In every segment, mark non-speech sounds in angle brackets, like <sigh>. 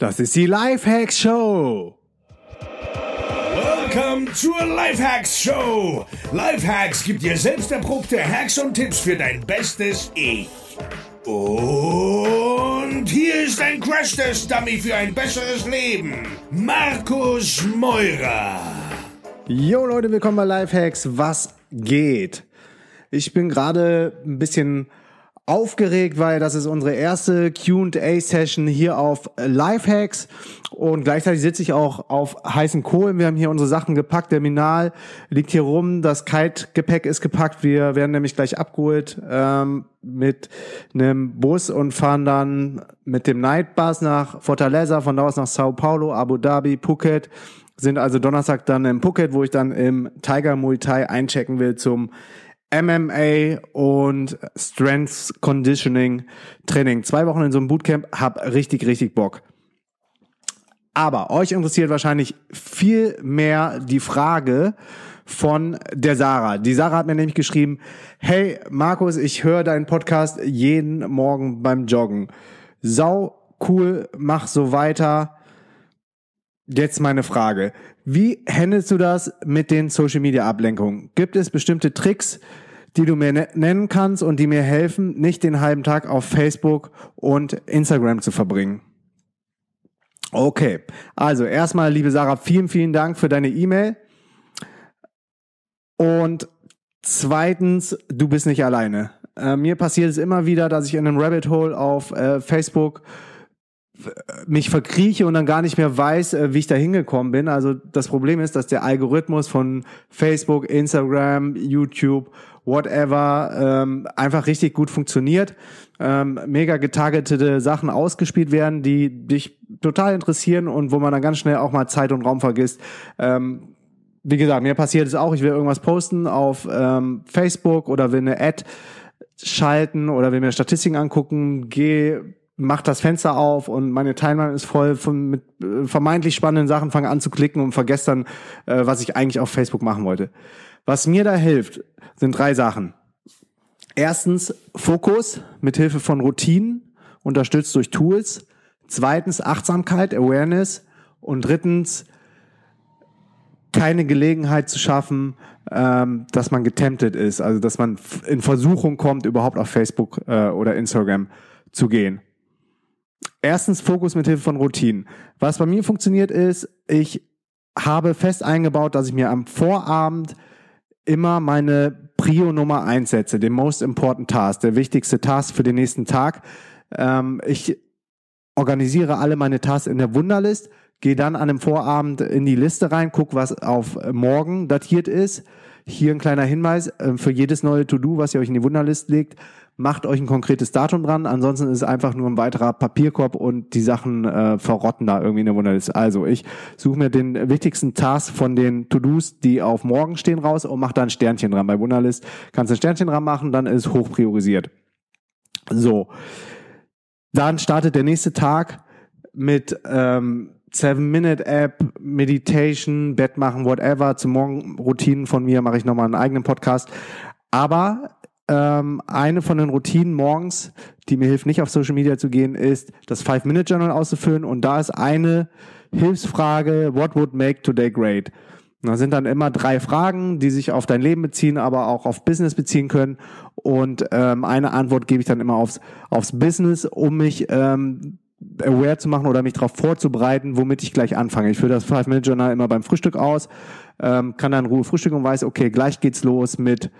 Das ist die Lifehacks Show. Willkommen zur Lifehacks Show. Lifehacks gibt dir selbst erprobte Hacks und Tipps für dein bestes Ich. Und hier ist ein Crash-Test-Dummy für ein besseres Leben. Markus Meurer. Yo Leute, willkommen bei Lifehacks. Was geht? Ich bin gerade ein bisschen aufgeregt, weil das ist unsere erste QA-Session hier auf Lifehacks und gleichzeitig sitze ich auch auf heißen Kohlen. Wir haben hier unsere Sachen gepackt, der Minal liegt hier rum, das Kite-Gepäck ist gepackt, wir werden nämlich gleich abgeholt ähm, mit einem Bus und fahren dann mit dem Nightbus nach Fortaleza, von da aus nach Sao Paulo, Abu Dhabi, Phuket, sind also Donnerstag dann im Phuket, wo ich dann im Tiger Muay Thai einchecken will zum MMA und Strength Conditioning Training. Zwei Wochen in so einem Bootcamp, hab richtig, richtig Bock. Aber euch interessiert wahrscheinlich viel mehr die Frage von der Sarah. Die Sarah hat mir nämlich geschrieben, hey Markus, ich höre deinen Podcast jeden Morgen beim Joggen. Sau cool, mach so weiter. Jetzt meine Frage. Wie handelst du das mit den Social Media Ablenkungen? Gibt es bestimmte Tricks, die du mir ne-, nennen kannst und die mir helfen, nicht den halben Tag auf Facebook und Instagram zu verbringen? Okay. Also erstmal, liebe Sarah, vielen, vielen Dank für deine E-Mail. Und zweitens, du bist nicht alleine. Äh, mir passiert es immer wieder, dass ich in einem Rabbit Hole auf äh, Facebook mich verkrieche und dann gar nicht mehr weiß, äh, wie ich da hingekommen bin. Also das Problem ist, dass der Algorithmus von Facebook, Instagram, YouTube, whatever, ähm, einfach richtig gut funktioniert. Ähm, mega getargetete Sachen ausgespielt werden, die dich total interessieren und wo man dann ganz schnell auch mal Zeit und Raum vergisst. Ähm, wie gesagt, mir passiert es auch, ich will irgendwas posten auf ähm, Facebook oder will eine Ad schalten oder will mir Statistiken angucken, gehe macht das Fenster auf und meine Timeline ist voll von mit äh, vermeintlich spannenden Sachen, fange an zu klicken und vergesse dann, äh, was ich eigentlich auf Facebook machen wollte. Was mir da hilft, sind drei Sachen. Erstens Fokus mit Hilfe von Routinen, unterstützt durch Tools. Zweitens Achtsamkeit, Awareness und drittens keine Gelegenheit zu schaffen, ähm, dass man getemptet ist, also dass man in Versuchung kommt, überhaupt auf Facebook äh, oder Instagram zu gehen. Erstens Fokus mit Hilfe von Routinen. Was bei mir funktioniert ist, ich habe fest eingebaut, dass ich mir am Vorabend immer meine Prio Nummer eins setze, den Most Important Task, der wichtigste Task für den nächsten Tag. Ähm, ich organisiere alle meine Tasks in der Wunderlist, gehe dann an dem Vorabend in die Liste rein, gucke, was auf morgen datiert ist hier ein kleiner Hinweis, ähm, für jedes neue To-Do, was ihr euch in die Wunderlist legt, macht euch ein konkretes Datum dran. Ansonsten ist es einfach nur ein weiterer Papierkorb und die Sachen äh, verrotten da irgendwie in der Wunderlist. Also ich suche mir den wichtigsten Task von den To-Dos, die auf morgen stehen, raus und mache da ein Sternchen dran. Bei Wunderlist kannst du ein Sternchen dran machen, dann ist es hoch priorisiert. So. Dann startet der nächste Tag mit ähm, Seven-Minute-App, Meditation, Bett machen, whatever. Zum Morgenroutinen von mir mache ich nochmal einen eigenen Podcast. Aber ähm, eine von den Routinen morgens, die mir hilft, nicht auf Social Media zu gehen, ist, das Five-Minute-Journal auszufüllen. Und da ist eine Hilfsfrage, what would make today great? Da sind dann immer drei Fragen, die sich auf dein Leben beziehen, aber auch auf Business beziehen können. Und ähm, eine Antwort gebe ich dann immer aufs, aufs Business, um mich ähm, aware zu machen oder mich darauf vorzubereiten, womit ich gleich anfange. Ich führe das Five Minute Journal immer beim Frühstück aus, ähm, kann dann Ruhe frühstücken und weiß, okay, gleich geht's los mit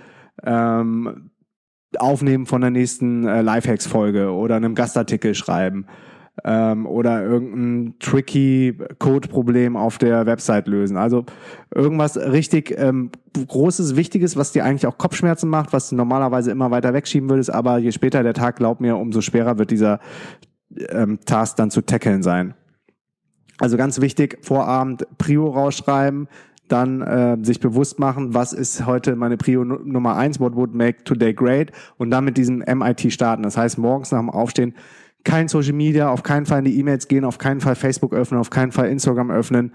ähm, Aufnehmen von der nächsten äh, Lifehacks-Folge oder einem Gastartikel schreiben ähm, oder irgendein tricky Code-Problem auf der Website lösen. Also irgendwas richtig ähm, Großes, Wichtiges, was dir eigentlich auch Kopfschmerzen macht, was du normalerweise immer weiter wegschieben würdest, aber je später der Tag, glaub mir, umso schwerer wird dieser ähm, Task dann zu tackeln sein. Also ganz wichtig, Vorabend Prio rausschreiben, dann äh, sich bewusst machen, was ist heute meine Prio Nummer eins, what would make today great und dann mit diesem MIT starten. Das heißt, morgens nach dem Aufstehen kein Social Media, auf keinen Fall in die E-Mails gehen, auf keinen Fall Facebook öffnen, auf keinen Fall Instagram öffnen,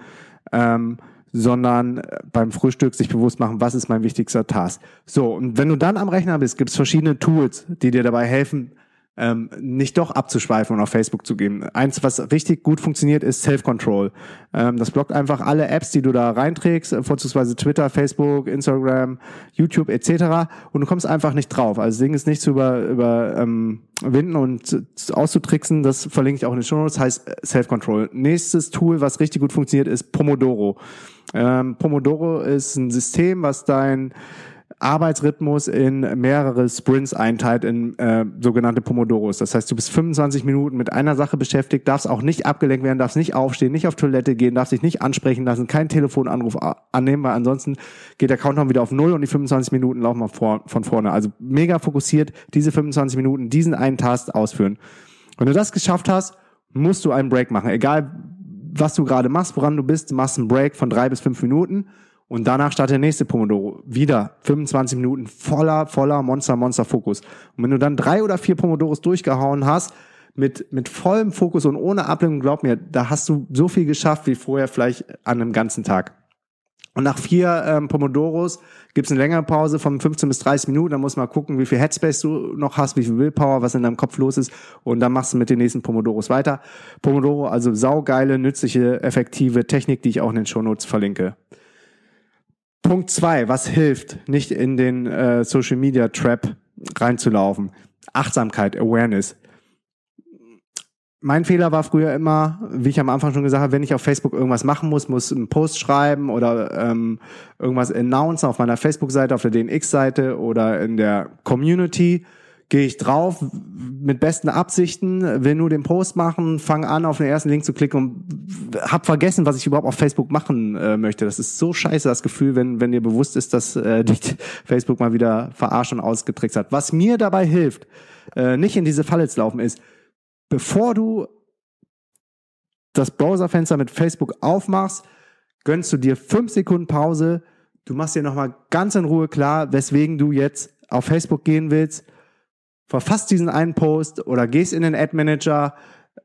ähm, sondern äh, beim Frühstück sich bewusst machen, was ist mein wichtigster Task. So, und wenn du dann am Rechner bist, gibt es verschiedene Tools, die dir dabei helfen, ähm, nicht doch abzuschweifen und auf Facebook zu gehen. Eins, was richtig gut funktioniert, ist Self-Control. Ähm, das blockt einfach alle Apps, die du da reinträgst, äh, vorzugsweise Twitter, Facebook, Instagram, YouTube etc. Und du kommst einfach nicht drauf. Also Ding ist nicht zu über, überwinden ähm, und auszutricksen. Das verlinke ich auch in den Show Notes. Heißt äh, Self-Control. Nächstes Tool, was richtig gut funktioniert, ist Pomodoro. Ähm, Pomodoro ist ein System, was dein Arbeitsrhythmus in mehrere Sprints einteilt, in äh, sogenannte Pomodoros. Das heißt, du bist 25 Minuten mit einer Sache beschäftigt, darfst auch nicht abgelenkt werden, darfst nicht aufstehen, nicht auf Toilette gehen, darfst dich nicht ansprechen lassen, keinen Telefonanruf annehmen, weil ansonsten geht der Countdown wieder auf Null und die 25 Minuten laufen mal vor, von vorne. Also mega fokussiert, diese 25 Minuten, diesen einen Task ausführen. Wenn du das geschafft hast, musst du einen Break machen. Egal, was du gerade machst, woran du bist, machst einen Break von drei bis fünf Minuten und danach startet der nächste Pomodoro. Wieder 25 Minuten voller, voller Monster, Monster Fokus. Und wenn du dann drei oder vier Pomodoros durchgehauen hast, mit, mit vollem Fokus und ohne Ablenkung, glaub mir, da hast du so viel geschafft wie vorher vielleicht an einem ganzen Tag. Und nach vier ähm, Pomodoros gibt's eine längere Pause von 15 bis 30 Minuten. Da muss man gucken, wie viel Headspace du noch hast, wie viel Willpower, was in deinem Kopf los ist. Und dann machst du mit den nächsten Pomodoros weiter. Pomodoro, also saugeile, nützliche, effektive Technik, die ich auch in den Shownotes verlinke. Punkt zwei, was hilft, nicht in den äh, Social Media Trap reinzulaufen? Achtsamkeit, Awareness. Mein Fehler war früher immer, wie ich am Anfang schon gesagt habe, wenn ich auf Facebook irgendwas machen muss, muss einen Post schreiben oder ähm, irgendwas announcen auf meiner Facebook-Seite, auf der DNX-Seite oder in der Community, gehe ich drauf mit besten Absichten, will nur den Post machen, fange an, auf den ersten Link zu klicken und hab vergessen, was ich überhaupt auf Facebook machen äh, möchte. Das ist so scheiße, das Gefühl, wenn, wenn dir bewusst ist, dass äh, <laughs> dich Facebook mal wieder verarscht und ausgetrickst hat. Was mir dabei hilft, äh, nicht in diese Falle zu laufen, ist, bevor du das Browserfenster mit Facebook aufmachst, gönnst du dir fünf Sekunden Pause, du machst dir nochmal ganz in Ruhe klar, weswegen du jetzt auf Facebook gehen willst, verfasst diesen einen Post oder gehst in den Ad Manager,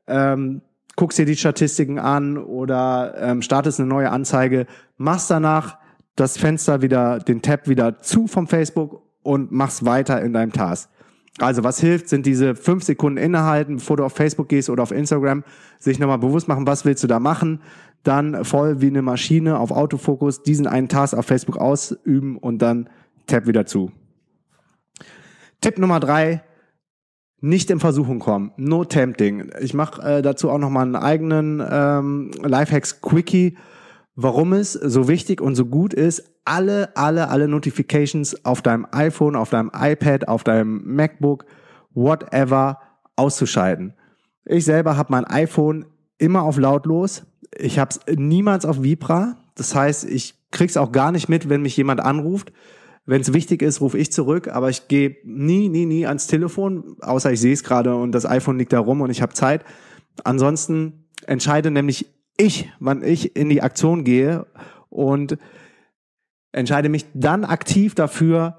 ähm, guckst dir die Statistiken an oder ähm, startest eine neue Anzeige, machst danach das Fenster wieder, den Tab wieder zu vom Facebook und machst weiter in deinem Task. Also was hilft, sind diese fünf Sekunden innehalten, bevor du auf Facebook gehst oder auf Instagram, sich nochmal bewusst machen, was willst du da machen, dann voll wie eine Maschine auf Autofokus diesen einen Task auf Facebook ausüben und dann Tab wieder zu. Tipp Nummer drei, nicht in Versuchung kommen. No tempting. Ich mache äh, dazu auch nochmal einen eigenen ähm, Lifehacks Quickie, warum es so wichtig und so gut ist, alle, alle, alle Notifications auf deinem iPhone, auf deinem iPad, auf deinem MacBook, whatever, auszuschalten. Ich selber habe mein iPhone immer auf lautlos. Ich habe es niemals auf Vibra. Das heißt, ich krieg's auch gar nicht mit, wenn mich jemand anruft. Wenn es wichtig ist, rufe ich zurück, aber ich gehe nie, nie, nie ans Telefon, außer ich sehe es gerade und das iPhone liegt da rum und ich habe Zeit. Ansonsten entscheide nämlich ich, wann ich in die Aktion gehe und entscheide mich dann aktiv dafür,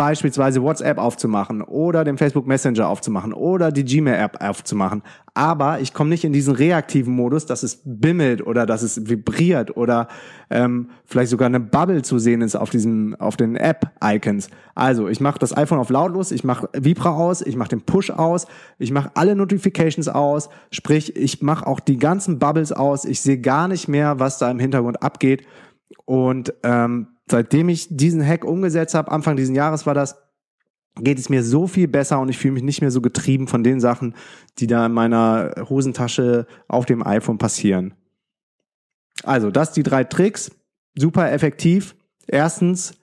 beispielsweise WhatsApp aufzumachen oder den Facebook Messenger aufzumachen oder die Gmail-App aufzumachen. Aber ich komme nicht in diesen reaktiven Modus, dass es bimmelt oder dass es vibriert oder ähm, vielleicht sogar eine Bubble zu sehen ist auf diesem, auf den App-Icons. Also ich mache das iPhone auf lautlos, ich mache Vibra aus, ich mache den Push aus, ich mache alle Notifications aus, sprich ich mache auch die ganzen Bubbles aus. Ich sehe gar nicht mehr, was da im Hintergrund abgeht und ähm, seitdem ich diesen Hack umgesetzt habe, Anfang diesen Jahres war das, geht es mir so viel besser und ich fühle mich nicht mehr so getrieben von den Sachen, die da in meiner Hosentasche auf dem iPhone passieren. Also, das die drei Tricks. Super effektiv. Erstens,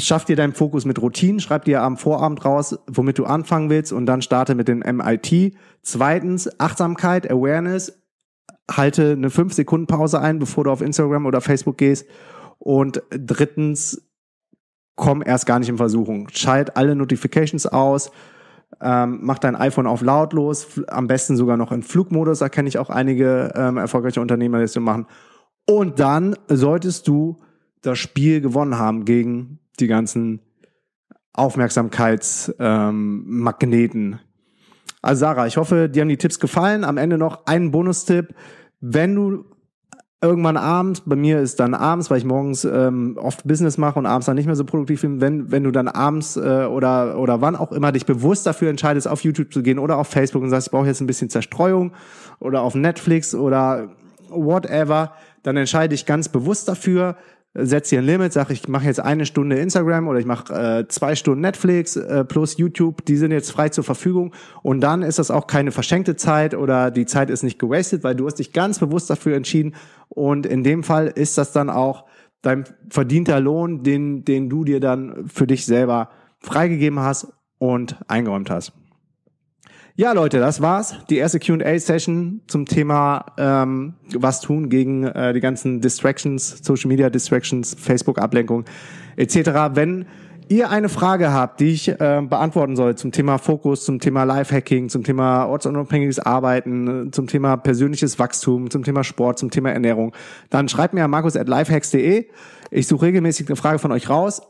schaff dir deinen Fokus mit Routinen, schreib dir am Vorabend raus, womit du anfangen willst und dann starte mit dem MIT. Zweitens, Achtsamkeit, Awareness. Halte eine 5-Sekunden-Pause ein, bevor du auf Instagram oder Facebook gehst und drittens, komm erst gar nicht in Versuchung. Schalt alle Notifications aus. Ähm, mach dein iPhone auf lautlos, am besten sogar noch in Flugmodus, da kenne ich auch einige ähm, erfolgreiche Unternehmer, die das so machen. Und dann solltest du das Spiel gewonnen haben gegen die ganzen Aufmerksamkeitsmagneten. Ähm, also Sarah, ich hoffe, dir haben die Tipps gefallen. Am Ende noch einen Bonustipp. Wenn du irgendwann abends, bei mir ist dann abends, weil ich morgens ähm, oft Business mache und abends dann nicht mehr so produktiv bin, wenn, wenn du dann abends äh, oder, oder wann auch immer dich bewusst dafür entscheidest, auf YouTube zu gehen oder auf Facebook und sagst, ich brauche jetzt ein bisschen Zerstreuung oder auf Netflix oder whatever, dann entscheide ich ganz bewusst dafür, setze hier ein Limit, sage ich mache jetzt eine Stunde Instagram oder ich mache äh, zwei Stunden Netflix äh, plus YouTube, die sind jetzt frei zur Verfügung und dann ist das auch keine verschenkte Zeit oder die Zeit ist nicht gewastet, weil du hast dich ganz bewusst dafür entschieden und in dem Fall ist das dann auch dein verdienter Lohn, den, den du dir dann für dich selber freigegeben hast und eingeräumt hast. Ja, Leute, das war's. Die erste QA-Session zum Thema ähm, was tun gegen äh, die ganzen Distractions, Social Media Distractions, Facebook-Ablenkung etc. Wenn ihr eine Frage habt, die ich äh, beantworten soll zum Thema Fokus, zum Thema Lifehacking, zum Thema ortsunabhängiges Arbeiten, zum Thema persönliches Wachstum, zum Thema Sport, zum Thema Ernährung, dann schreibt mir an markus at lifehacks.de. Ich suche regelmäßig eine Frage von euch raus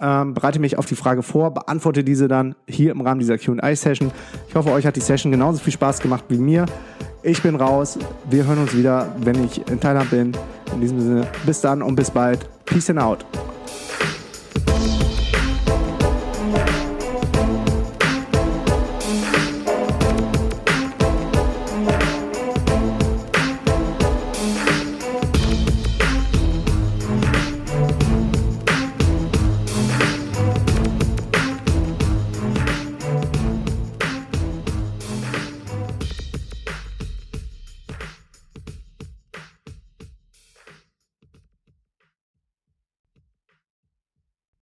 ähm, bereite mich auf die Frage vor, beantworte diese dann hier im Rahmen dieser QA-Session. Ich hoffe, euch hat die Session genauso viel Spaß gemacht wie mir. Ich bin raus. Wir hören uns wieder, wenn ich in Thailand bin. In diesem Sinne, bis dann und bis bald. Peace and out.